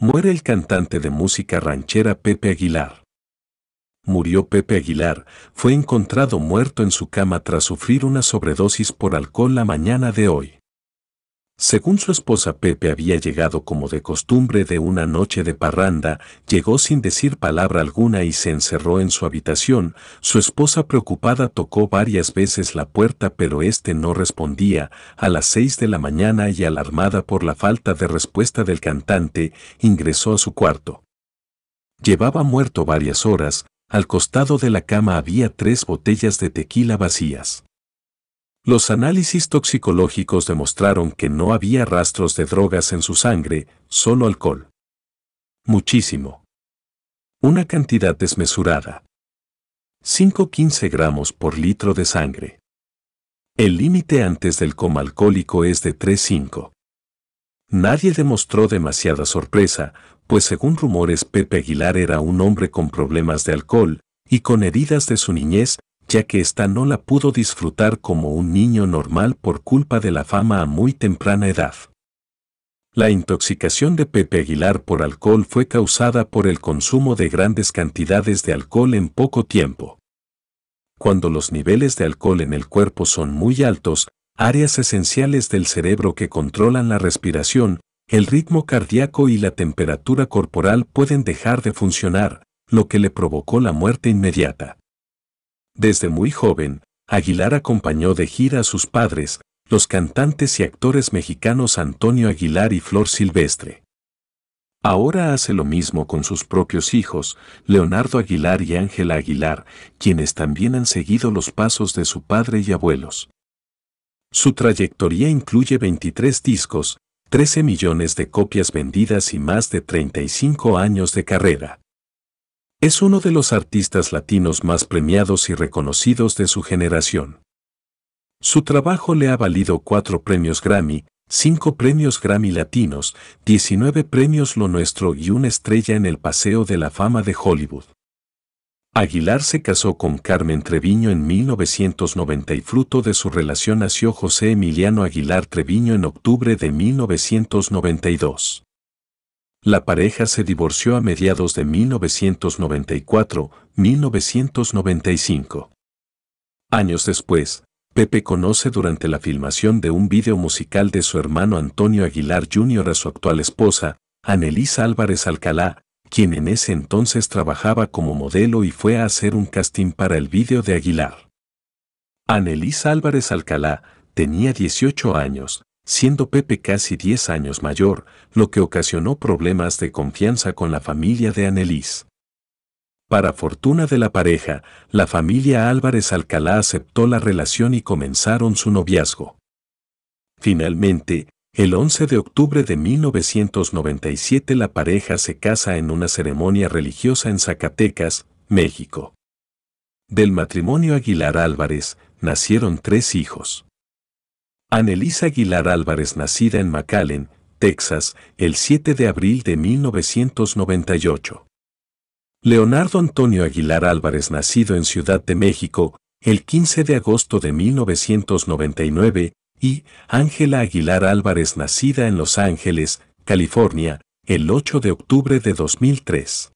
Muere el cantante de música ranchera Pepe Aguilar. Murió Pepe Aguilar, fue encontrado muerto en su cama tras sufrir una sobredosis por alcohol la mañana de hoy. Según su esposa Pepe había llegado como de costumbre de una noche de parranda, llegó sin decir palabra alguna y se encerró en su habitación, su esposa preocupada tocó varias veces la puerta pero éste no respondía, a las seis de la mañana y alarmada por la falta de respuesta del cantante, ingresó a su cuarto. Llevaba muerto varias horas, al costado de la cama había tres botellas de tequila vacías. Los análisis toxicológicos demostraron que no había rastros de drogas en su sangre, solo alcohol. Muchísimo. Una cantidad desmesurada. 5-15 gramos por litro de sangre. El límite antes del coma alcohólico es de 3-5. Nadie demostró demasiada sorpresa, pues según rumores Pepe Aguilar era un hombre con problemas de alcohol y con heridas de su niñez ya que esta no la pudo disfrutar como un niño normal por culpa de la fama a muy temprana edad. La intoxicación de Pepe Aguilar por alcohol fue causada por el consumo de grandes cantidades de alcohol en poco tiempo. Cuando los niveles de alcohol en el cuerpo son muy altos, áreas esenciales del cerebro que controlan la respiración, el ritmo cardíaco y la temperatura corporal pueden dejar de funcionar, lo que le provocó la muerte inmediata. Desde muy joven, Aguilar acompañó de gira a sus padres, los cantantes y actores mexicanos Antonio Aguilar y Flor Silvestre. Ahora hace lo mismo con sus propios hijos, Leonardo Aguilar y Ángela Aguilar, quienes también han seguido los pasos de su padre y abuelos. Su trayectoria incluye 23 discos, 13 millones de copias vendidas y más de 35 años de carrera. Es uno de los artistas latinos más premiados y reconocidos de su generación. Su trabajo le ha valido cuatro premios Grammy, cinco premios Grammy latinos, 19 premios Lo Nuestro y una estrella en el Paseo de la Fama de Hollywood. Aguilar se casó con Carmen Treviño en 1990 y fruto de su relación nació José Emiliano Aguilar Treviño en octubre de 1992. La pareja se divorció a mediados de 1994-1995. Años después, Pepe conoce durante la filmación de un video musical de su hermano Antonio Aguilar Jr. a su actual esposa, Anelisa Álvarez Alcalá, quien en ese entonces trabajaba como modelo y fue a hacer un casting para el video de Aguilar. Anelisa Álvarez Alcalá tenía 18 años, siendo Pepe casi 10 años mayor, lo que ocasionó problemas de confianza con la familia de Annelies. Para fortuna de la pareja, la familia Álvarez Alcalá aceptó la relación y comenzaron su noviazgo. Finalmente, el 11 de octubre de 1997 la pareja se casa en una ceremonia religiosa en Zacatecas, México. Del matrimonio Aguilar Álvarez nacieron tres hijos. Annelisa Aguilar Álvarez, nacida en McAllen, Texas, el 7 de abril de 1998. Leonardo Antonio Aguilar Álvarez, nacido en Ciudad de México, el 15 de agosto de 1999, y Ángela Aguilar Álvarez, nacida en Los Ángeles, California, el 8 de octubre de 2003.